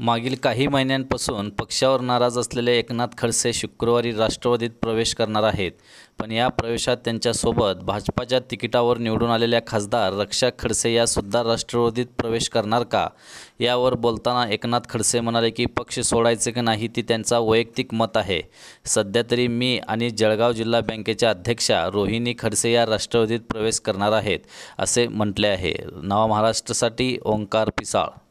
मागील काही महिन्यांपासून पक्षावर नाराज असलेले एकनाथ खडसे शुक्रवारी राष्ट्रवादीत प्रवेश करणार आहेत पण या प्रवेशात त्यांच्यासोबत भाजपाच्या तिकिटावर निवडून आलेल्या खासदार रक्षा खडसे यासुद्धा राष्ट्रवादीत प्रवेश करणार का यावर बोलताना एकनाथ खडसे म्हणाले की पक्ष सोडायचे की नाही ती त्यांचा वैयक्तिक मत आहे सध्या तरी मी आणि जळगाव जिल्हा बँकेच्या अध्यक्षा रोहिणी खडसे या राष्ट्रवादीत प्रवेश करणार आहेत असे म्हटले आहे नवा महाराष्ट्रासाठी ओंकार पिसाळ